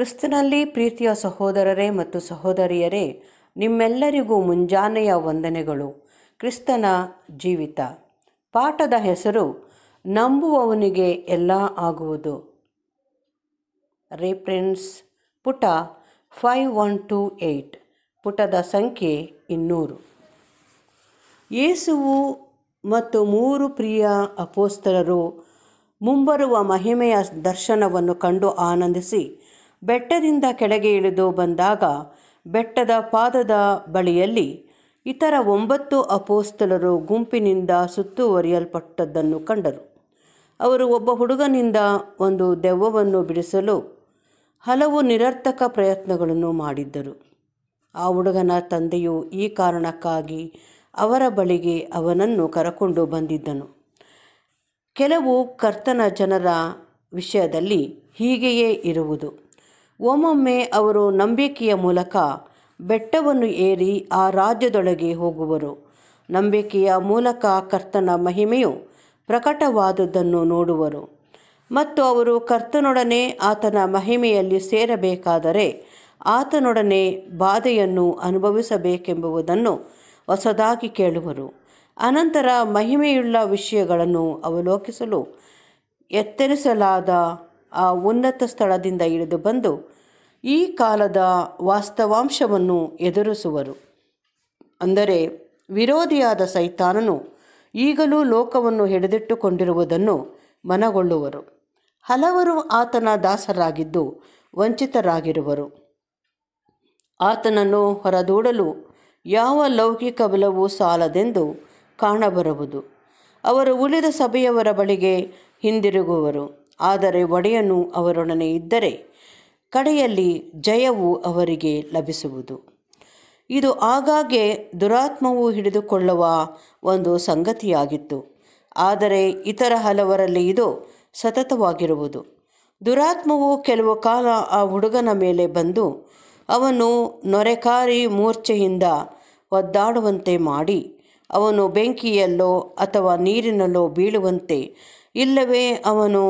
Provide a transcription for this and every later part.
ಕ್ರಿಸ್ತನಲ್ಲಿ ಪ್ರೀತಿಯ ಸಹೋದರರೇ ಮತ್ತು ಸಹೋದರಿಯರೇ ನಿಮ್ಮೆಲ್ಲರಿಗೂ ಮುಂಜಾನೆಯ ವಂದನೆಗಳು ಕ್ರಿಸ್ತನ ಜೀವಿತ ಪಾಠದ ಹೆಸರು ನಂಬುವವನಿಗೆ ಎಲ್ಲ ಆಗುವುದು ರೆಫರೆನ್ಸ್ ಪುಟ ಫೈವ್ ಒನ್ ಟೂ ಏಯ್ಟ್ ಪುಟದ ಸಂಖ್ಯೆ ಇನ್ನೂರು ಯೇಸುವು ಮತ್ತು ಮೂರು ಪ್ರಿಯ ಅಪೋಸ್ತರರು ಮುಂಬರುವ ಮಹಿಮೆಯ ದರ್ಶನವನ್ನು ಕಂಡು ಆನಂದಿಸಿ ಬೆಟ್ಟದಿಂದ ಕೆಳಗೆ ಇಳಿದು ಬಂದಾಗ ಬೆಟ್ಟದ ಪಾದದ ಬಳಿಯಲ್ಲಿ ಇತರ ಒಂಬತ್ತು ಅಪೋಸ್ತಲರು ಗುಂಪಿನಿಂದ ಸುತ್ತುವರಿಯಲ್ಪಟ್ಟದ್ದನ್ನು ಕಂಡರು ಅವರು ಒಬ್ಬ ಹುಡುಗನಿಂದ ಒಂದು ದೆವ್ವವನ್ನು ಬಿಡಿಸಲು ಹಲವು ನಿರರ್ಥಕ ಪ್ರಯತ್ನಗಳನ್ನು ಮಾಡಿದ್ದರು ಆ ಹುಡುಗನ ತಂದೆಯು ಈ ಕಾರಣಕ್ಕಾಗಿ ಅವರ ಬಳಿಗೆ ಅವನನ್ನು ಕರಕೊಂಡು ಬಂದಿದ್ದನು ಕೆಲವು ಕರ್ತನ ಜನರ ವಿಷಯದಲ್ಲಿ ಹೀಗೆಯೇ ಇರುವುದು ಒಮ್ಮೊಮ್ಮೆ ಅವರು ನಂಬಿಕೆಯ ಮೂಲಕ ಬೆಟ್ಟವನ್ನು ಏರಿ ಆ ರಾಜ್ಯದೊಳಗೆ ಹೋಗುವರು ನಂಬಿಕೆಯ ಮೂಲಕ ಕರ್ತನ ಮಹಿಮೆಯು ಪ್ರಕಟವಾದುದನ್ನು ನೋಡುವರು ಮತ್ತು ಅವರು ಕರ್ತನೊಡನೆ ಆತನ ಮಹಿಮೆಯಲ್ಲಿ ಸೇರಬೇಕಾದರೆ ಆತನೊಡನೆ ಬಾಧೆಯನ್ನು ಅನುಭವಿಸಬೇಕೆಂಬುದನ್ನು ಹೊಸದಾಗಿ ಕೇಳುವರು ಅನಂತರ ಮಹಿಮೆಯುಳ್ಳ ವಿಷಯಗಳನ್ನು ಅವಲೋಕಿಸಲು ಎತ್ತರಿಸಲಾದ ಆ ಉನ್ನತ ಸ್ಥಳದಿಂದ ಇಳಿದು ಬಂದು ಈ ಕಾಲದ ವಾಸ್ತವಾಂಶವನ್ನು ಎದುರಿಸುವರು ಅಂದರೆ ವಿರೋಧಿಯಾದ ಸೈತಾನನು ಈಗಲೂ ಲೋಕವನ್ನು ಹಿಡಿದಿಟ್ಟುಕೊಂಡಿರುವುದನ್ನು ಮನಗೊಳ್ಳುವರು ಹಲವರು ಆತನ ದಾಸರಾಗಿದ್ದು ವಂಚಿತರಾಗಿರುವರು ಆತನನ್ನು ಹೊರದೂಡಲು ಯಾವ ಲೌಕಿಕ ಬಲವೂ ಸಾಲದೆಂದು ಕಾಣಬರುವುದು ಅವರು ಉಳಿದ ಸಭೆಯವರ ಬಳಿಗೆ ಹಿಂದಿರುಗುವರು ಆದರೆ ಒಡೆಯನು ಅವರೊಡನೆ ಇದ್ದರೆ ಕಡೆಯಲ್ಲಿ ಜಯವು ಅವರಿಗೆ ಲಭಿಸುವುದು ಇದು ಆಗಾಗ್ಗೆ ದುರಾತ್ಮವು ಹಿಡಿದುಕೊಳ್ಳುವ ಒಂದು ಸಂಗತಿಯಾಗಿತ್ತು ಆದರೆ ಇತರ ಹಲವರಲ್ಲಿ ಇದು ಸತತವಾಗಿರುವುದು ದುರಾತ್ಮವು ಕೆಲವು ಕಾಲ ಆ ಹುಡುಗನ ಮೇಲೆ ಬಂದು ಅವನು ನೊರೆಕಾರಿ ಮೂರ್ಛೆಯಿಂದ ಒದ್ದಾಡುವಂತೆ ಮಾಡಿ ಅವನು ಬೆಂಕಿಯಲ್ಲೋ ಅಥವಾ ನೀರಿನಲ್ಲೋ ಬೀಳುವಂತೆ ಇಲ್ಲವೇ ಅವನು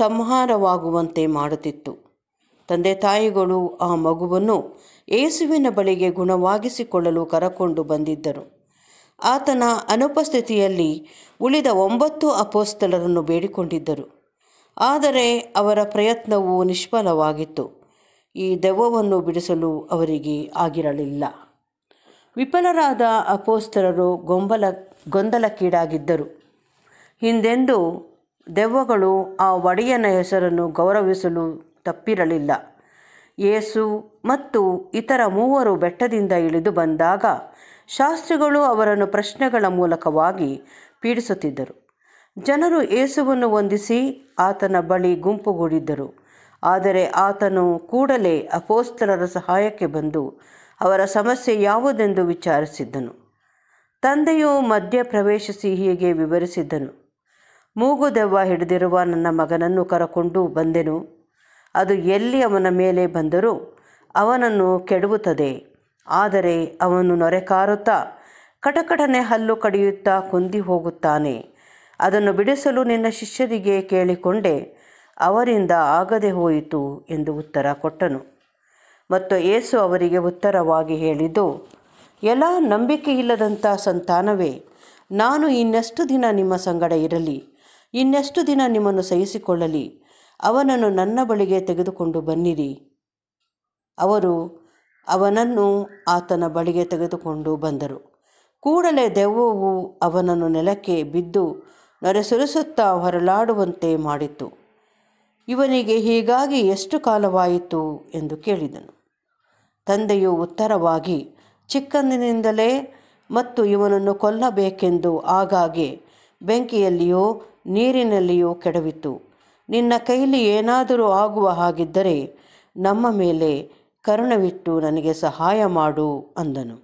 ಸಂಹಾರವಾಗುವಂತೆ ಮಾಡುತ್ತಿತ್ತು ತಂದೆ ತಾಯಿಗಳು ಆ ಮಗುವನ್ನು ಏಸುವಿನ ಬಳಿಗೆ ಗುಣವಾಗಿಸಿಕೊಳ್ಳಲು ಕರಕೊಂಡು ಬಂದಿದ್ದರು ಆತನ ಅನುಪಸ್ಥಿತಿಯಲ್ಲಿ ಉಳಿದ ಒಂಬತ್ತು ಅಪೋಸ್ತಲರನ್ನು ಬೇಡಿಕೊಂಡಿದ್ದರು ಆದರೆ ಅವರ ಪ್ರಯತ್ನವು ನಿಷ್ಫಲವಾಗಿತ್ತು ಈ ದೆವ್ವವನ್ನು ಬಿಡಿಸಲು ಅವರಿಗೆ ಆಗಿರಲಿಲ್ಲ ವಿಫಲರಾದ ಅಪೋಸ್ತರರು ಗೊಂಬಲ ಗೊಂದಲಕ್ಕೀಡಾಗಿದ್ದರು ಹಿಂದೆಂದು ದೆವ್ವಗಳು ಆ ಒಡೆಯನ ಹೆಸರನ್ನು ಗೌರವಿಸಲು ತಪ್ಪಿರಲಿಲ್ಲ ಯೇಸು ಮತ್ತು ಇತರ ಮೂವರು ಬೆಟ್ಟದಿಂದ ಇಳಿದು ಬಂದಾಗ ಶಾಸ್ತ್ರಿಗಳು ಅವರನ್ನು ಪ್ರಶ್ನೆಗಳ ಮೂಲಕವಾಗಿ ಪೀಡಿಸುತ್ತಿದ್ದರು ಜನರು ಯೇಸುವನ್ನು ವಂದಿಸಿ ಆತನ ಬಳಿ ಗುಂಪುಗೂಡಿದ್ದರು ಆದರೆ ಆತನು ಕೂಡಲೇ ಅಪೋಸ್ತರರ ಸಹಾಯಕ್ಕೆ ಬಂದು ಅವರ ಸಮಸ್ಯೆ ಯಾವುದೆಂದು ವಿಚಾರಿಸಿದ್ದನು ತಂದೆಯು ಮಧ್ಯ ಪ್ರವೇಶಿಸಿ ಹೀಗೆ ವಿವರಿಸಿದ್ದನು ಮೂಗುದೆವ್ವ ಹಿಡಿದಿರುವ ನನ್ನ ಮಗನನ್ನು ಕರಕೊಂಡು ಬಂದೆನು ಅದು ಎಲ್ಲಿ ಅವನ ಮೇಲೆ ಬಂದರೂ ಅವನನ್ನು ಕೆಡವುತ್ತದೆ ಆದರೆ ಅವನು ನೊರೆ ಕಾರುತ್ತಾ ಕಟಕಟನೆ ಹಲ್ಲು ಕಡಿಯುತ್ತಾ ಕುಂದಿ ಹೋಗುತ್ತಾನೆ ಅದನ್ನು ಬಿಡಿಸಲು ನಿನ್ನ ಶಿಷ್ಯರಿಗೆ ಕೇಳಿಕೊಂಡೆ ಅವರಿಂದ ಆಗದೆ ಹೋಯಿತು ಎಂದು ಉತ್ತರ ಕೊಟ್ಟನು ಮತ್ತು ಏಸು ಅವರಿಗೆ ಉತ್ತರವಾಗಿ ಹೇಳಿದ್ದು ಎಲ್ಲ ನಂಬಿಕೆ ಇಲ್ಲದಂಥ ಸಂತಾನವೇ ನಾನು ಇನ್ನೆಷ್ಟು ದಿನ ನಿಮ್ಮ ಸಂಗಡ ಇರಲಿ ಇನ್ನೆಷ್ಟು ದಿನ ನಿಮ್ಮನ್ನು ಸಹಿಸಿಕೊಳ್ಳಲಿ ಅವನನ್ನು ನನ್ನ ಬಳಿಗೆ ತೆಗೆದುಕೊಂಡು ಬನ್ನಿರಿ ಅವರು ಅವನನ್ನು ಆತನ ಬಳಿಗೆ ತೆಗೆದುಕೊಂಡು ಬಂದರು ಕೂಡಲೇ ದೆವ್ವವು ಅವನನ್ನು ನೆಲಕ್ಕೆ ಬಿದ್ದು ನರೆಸುರಿಸುತ್ತಾ ಹೊರಳಾಡುವಂತೆ ಮಾಡಿತು ಇವನಿಗೆ ಹೀಗಾಗಿ ಎಷ್ಟು ಕಾಲವಾಯಿತು ಎಂದು ಕೇಳಿದನು ತಂದೆಯು ಉತ್ತರವಾಗಿ ಚಿಕ್ಕಂದಿನಿಂದಲೇ ಮತ್ತು ಇವನನ್ನು ಕೊಲ್ಲಬೇಕೆಂದು ಆಗಾಗೆ ಬೆಂಕಿಯಲ್ಲಿಯೋ ನೀರಿನಲ್ಲಿಯೋ ಕೆಡವಿತು ನಿನ್ನ ಕೈಲಿ ಏನಾದರೂ ಆಗುವ ಹಾಗಿದ್ದರೆ ನಮ್ಮ ಮೇಲೆ ಕರುಣವಿಟ್ಟು ನನಗೆ ಸಹಾಯ ಮಾಡು ಅಂದನು